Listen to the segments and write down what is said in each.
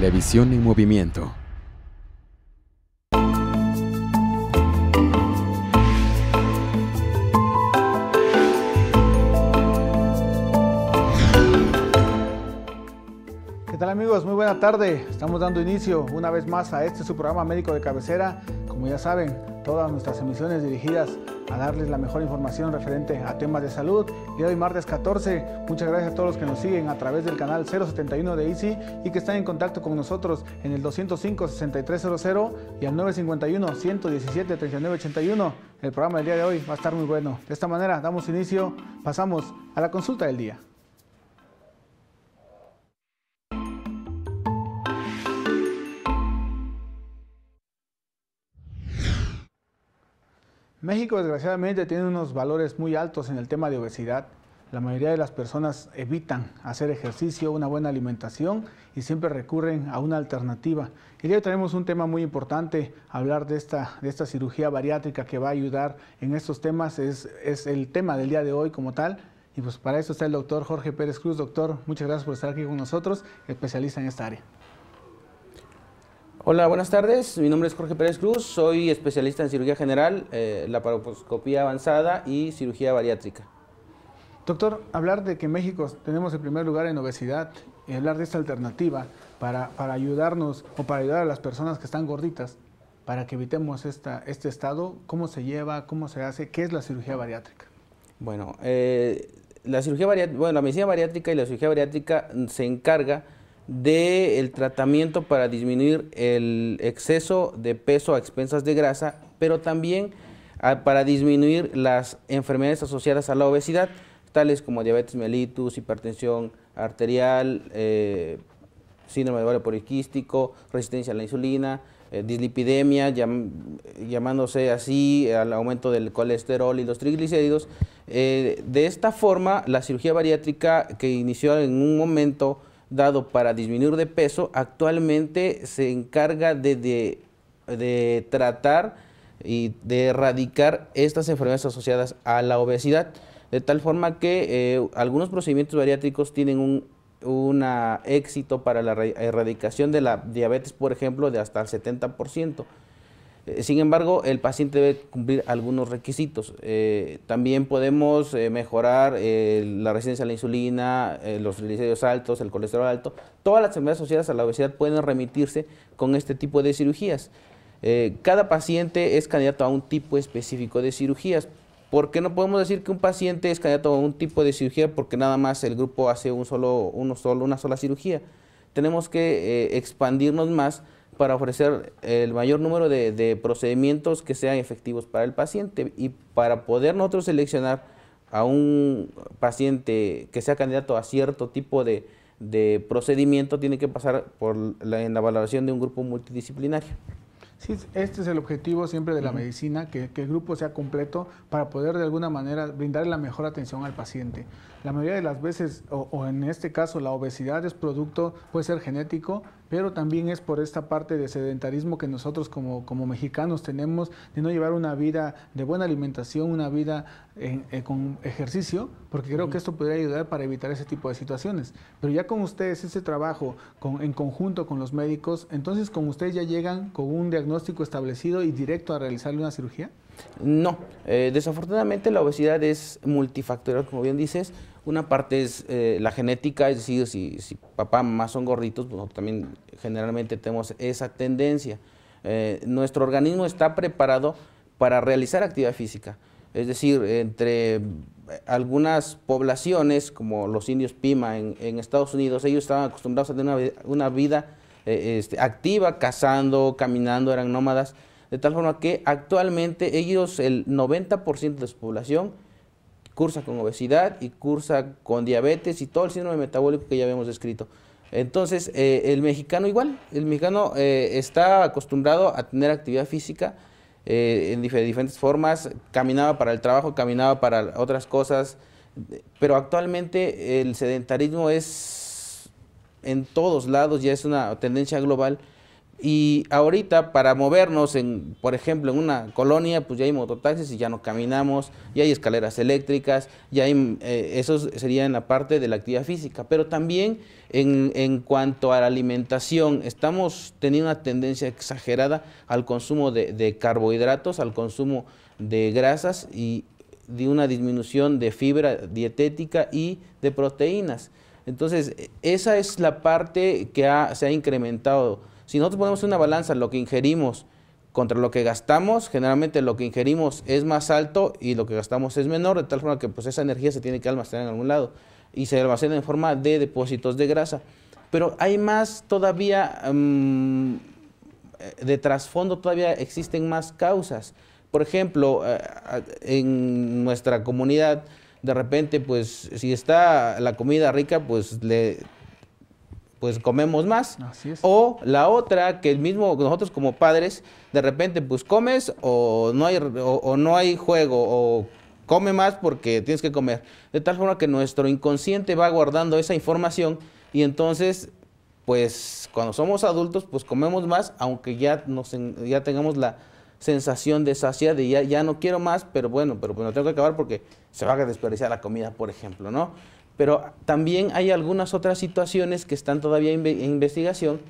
Televisión en movimiento. ¿Qué tal amigos? Muy buena tarde. Estamos dando inicio una vez más a este su programa médico de cabecera. Como ya saben, todas nuestras emisiones dirigidas a darles la mejor información referente a temas de salud. Y hoy martes 14, muchas gracias a todos los que nos siguen a través del canal 071 de ICI y que están en contacto con nosotros en el 205-6300 y al 951-117-3981. El programa del día de hoy va a estar muy bueno. De esta manera damos inicio, pasamos a la consulta del día. México desgraciadamente tiene unos valores muy altos en el tema de obesidad. La mayoría de las personas evitan hacer ejercicio, una buena alimentación y siempre recurren a una alternativa. Y hoy tenemos un tema muy importante, hablar de esta, de esta cirugía bariátrica que va a ayudar en estos temas, es, es el tema del día de hoy como tal. Y pues para eso está el doctor Jorge Pérez Cruz. Doctor, muchas gracias por estar aquí con nosotros, especialista en esta área. Hola, buenas tardes. Mi nombre es Jorge Pérez Cruz. Soy especialista en cirugía general, eh, la laparoscopía avanzada y cirugía bariátrica. Doctor, hablar de que México tenemos el primer lugar en obesidad y hablar de esta alternativa para, ayudarnos o para ayudar a las personas que están gorditas para que evitemos esta, este estado, ¿cómo se lleva? ¿Cómo se hace? ¿Qué es la cirugía bariátrica? Bueno, eh, la cirugía bariátrica, bueno, la medicina bariátrica y la cirugía bariátrica se encarga del tratamiento para disminuir el exceso de peso a expensas de grasa, pero también ah, para disminuir las enfermedades asociadas a la obesidad, tales como diabetes mellitus, hipertensión arterial, eh, síndrome de ovario poliquístico, resistencia a la insulina, eh, dislipidemia, llamándose así al aumento del colesterol y los triglicéridos. Eh, de esta forma, la cirugía bariátrica que inició en un momento dado para disminuir de peso, actualmente se encarga de, tratar y de erradicar estas enfermedades asociadas a la obesidad, de tal forma que eh, algunos procedimientos bariátricos tienen un éxito para la erradicación de la diabetes, por ejemplo, de hasta el 70%. Eh, sin embargo, el paciente debe cumplir algunos requisitos. Eh, también podemos eh, mejorar la resistencia a la insulina, los triglicéridos altos, el colesterol alto. Todas las enfermedades asociadas a la obesidad pueden remitirse con este tipo de cirugías. cada paciente es candidato a un tipo específico de cirugías. Porque no podemos decir que un paciente es candidato a un tipo de cirugía porque nada más el grupo hace un solo, uno solo, una sola cirugía. Tenemos que expandirnos más para ofrecer el mayor número de, procedimientos que sean efectivos para el paciente y para poder nosotros seleccionar a un paciente que sea candidato a cierto tipo de, procedimiento tiene que pasar por la, en la valoración de un grupo multidisciplinario. Sí, este es el objetivo siempre de la medicina, que, el grupo sea completo para poder de alguna manera brindar la mejor atención al paciente. La mayoría de las veces, o en este caso, la obesidad es producto, puede ser genético, pero también es por esta parte de sedentarismo que nosotros como, mexicanos tenemos, de no llevar una vida de buena alimentación, una vida eh, con ejercicio, porque creo que esto podría ayudar para evitar ese tipo de situaciones. Pero ya con ustedes, ese trabajo en conjunto con los médicos, entonces con ustedes ya llegan con un diagnóstico establecido y directo a realizarle una cirugía. No, eh, desafortunadamente la obesidad es multifactorial, como bien dices. Una parte es eh, la genética, es decir, si, papá, mamá son gorditos, pues, también generalmente tenemos esa tendencia. Eh, nuestro organismo está preparado para realizar actividad física. Es decir, entre algunas poblaciones, como los indios Pima en, Estados Unidos, ellos estaban acostumbrados a tener una, vida este, activa, cazando, caminando, eran nómadas de tal forma que actualmente ellos, el 90% de su población, cursa con obesidad y cursa con diabetes y todo el síndrome metabólico que ya habíamos descrito. Entonces, eh, el mexicano igual, el mexicano eh, está acostumbrado a tener actividad física eh, en diferentes formas, caminaba para el trabajo, caminaba para otras cosas, pero actualmente el sedentarismo es en todos lados, ya es una tendencia global y ahorita para movernos, en, por ejemplo, en una colonia, pues ya hay mototaxis y ya no caminamos, ya hay escaleras eléctricas, ya hay, eh, eso sería en la parte de la actividad física. Pero también en, cuanto a la alimentación, estamos teniendo una tendencia exagerada al consumo de, de carbohidratos, al consumo de grasas y de una disminución de fibra dietética y de proteínas. Entonces, esa es la parte que ha, se ha incrementado si nosotros ponemos una balanza lo que ingerimos contra lo que gastamos, generalmente lo que ingerimos es más alto y lo que gastamos es menor, de tal forma que pues esa energía se tiene que almacenar en algún lado y se almacena en forma de depósitos de grasa. Pero hay más todavía, mm, eh, de trasfondo todavía existen más causas. Por ejemplo, eh, en nuestra comunidad, de repente, pues si está la comida rica, pues le pues comemos más. O la otra, que el mismo, nosotros como padres, de repente pues comes o no hay, o, no hay juego o come más porque tienes que comer. De tal forma que nuestro inconsciente va guardando esa información y entonces, pues cuando somos adultos, pues comemos más, aunque ya, nos, ya tengamos la sensación de saciedad, de ya, no quiero más, pero bueno, pero pues no tengo que acabar porque se va a desperdiciar la comida, por ejemplo, ¿no? pero también hay algunas otras situaciones que están todavía en investigación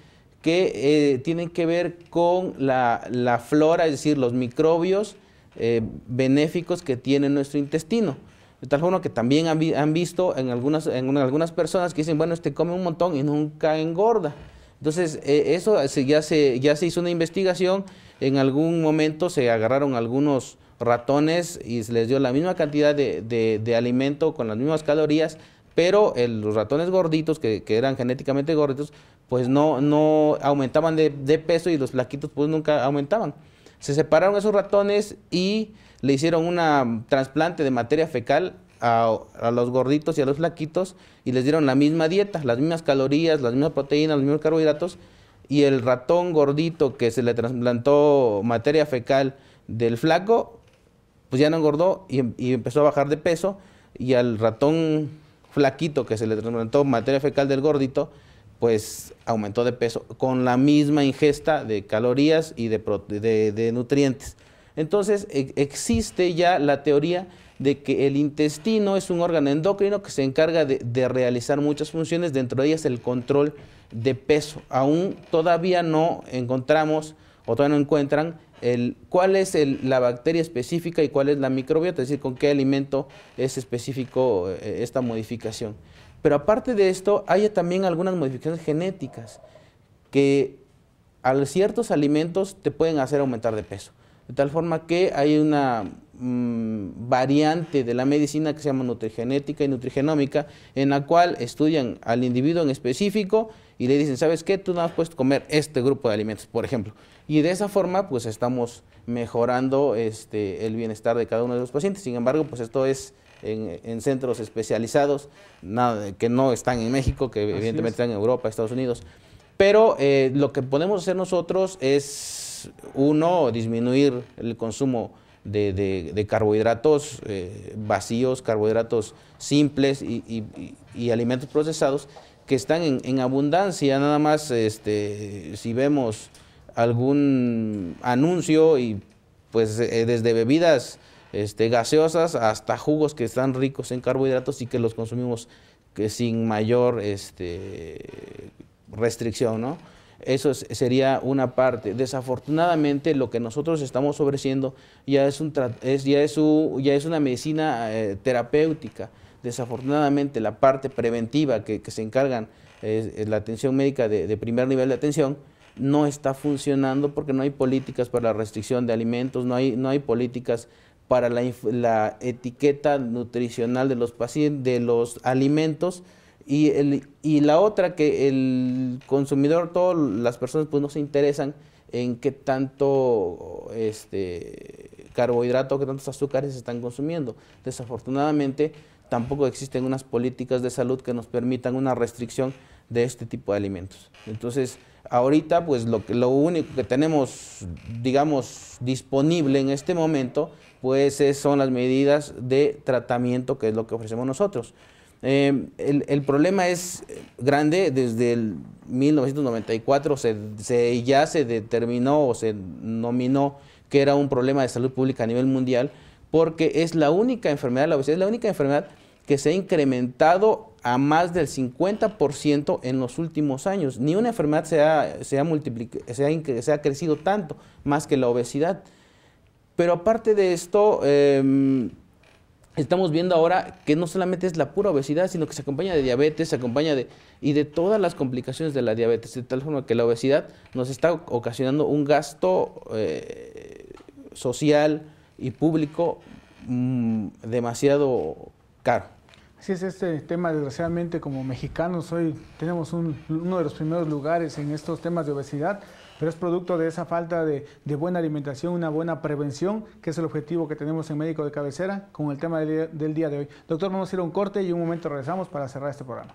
que eh, tienen que ver con la, flora, es decir, los microbios eh, benéficos que tiene nuestro intestino. De tal forma que también han, visto en algunas, en algunas personas que dicen, bueno, este come un montón y nunca engorda. Entonces, eh, eso ya, se, ya se hizo una investigación, en algún momento se agarraron algunos ratones y se les dio la misma cantidad de alimento con las mismas calorías, pero los ratones gorditos, que, eran genéticamente gorditos, pues no, no aumentaban de, peso y los flaquitos pues nunca aumentaban. Se separaron esos ratones y le hicieron un trasplante de materia fecal a, los gorditos y a los flaquitos y les dieron la misma dieta, las mismas calorías, las mismas proteínas, los mismos carbohidratos y el ratón gordito que se le trasplantó materia fecal del flaco, pues ya no engordó y empezó a bajar de peso y al ratón flaquito que se le transplantó materia fecal del gordito, pues aumentó de peso con la misma ingesta de calorías y de, nutrientes. Entonces e, existe ya la teoría de que el intestino es un órgano endocrino que se encarga de, de, realizar muchas funciones, dentro de ellas el control de peso. Aún todavía no encontramos o todavía no encuentran cuál es la bacteria específica y cuál es la microbiota, es decir, con qué alimento es específico eh, esta modificación. Pero aparte de esto, hay también algunas modificaciones genéticas que a ciertos alimentos te pueden hacer aumentar de peso. De tal forma que hay una mm, variante de la medicina que se llama nutrigenética y nutrigenómica, en la cual estudian al individuo en específico y le dicen, ¿sabes qué? Tú no has puesto comer este grupo de alimentos, por ejemplo. Y de esa forma, pues estamos mejorando este, el bienestar de cada uno de los pacientes. Sin embargo, pues esto es en, centros especializados, nada, que no están en México, que evidentemente están en Europa, Estados Unidos. Pero eh, lo que podemos hacer nosotros es uno, disminuir el consumo de, carbohidratos eh, vacíos, carbohidratos simples y, alimentos procesados que están en, abundancia, nada más este, si vemos algún anuncio y pues eh, desde bebidas este, gaseosas hasta jugos que están ricos en carbohidratos y que los consumimos que sin mayor este, restricción, ¿no? Eso sería una parte. Desafortunadamente, lo que nosotros estamos ofreciendo ya es, un, ya es, ya es una medicina eh, terapéutica. Desafortunadamente, la parte preventiva que, se encargan, la atención médica de, primer nivel de atención, no está funcionando porque no hay políticas para la restricción de alimentos, no hay, no hay políticas para la, la etiqueta nutricional de los, pacientes, de los alimentos. Y, y la otra, que el consumidor, todas las personas, pues no se interesan en qué tanto este, carbohidrato, qué tantos azúcares están consumiendo. Desafortunadamente, tampoco existen unas políticas de salud que nos permitan una restricción de este tipo de alimentos. Entonces, ahorita, pues lo, lo único que tenemos, digamos, disponible en este momento, pues son las medidas de tratamiento, que es lo que ofrecemos nosotros. Em, el, problema es grande, desde el 1994 se, ya se determinó o se nominó que era un problema de salud pública a nivel mundial, porque es la única enfermedad, la obesidad es la única enfermedad que se ha incrementado a más del 50% en los últimos años. Ni una enfermedad se ha, se ha, se se ha crecido tanto más que la obesidad. Pero aparte de esto, em, estamos viendo ahora que no solamente es la pura obesidad, sino que se acompaña de diabetes, acompaña de y de todas las complicaciones de la diabetes, de tal forma que la obesidad nos está ocasionando un gasto eh, social y público mm, demasiado caro. Así es este tema, desgraciadamente como mexicanos hoy tenemos uno de los primeros lugares en estos temas de obesidad pero es producto de esa falta de, buena alimentación, una buena prevención, que es el objetivo que tenemos en Médico de Cabecera con el tema del, día de hoy. Doctor, vamos a ir un corte y un momento regresamos para cerrar este programa.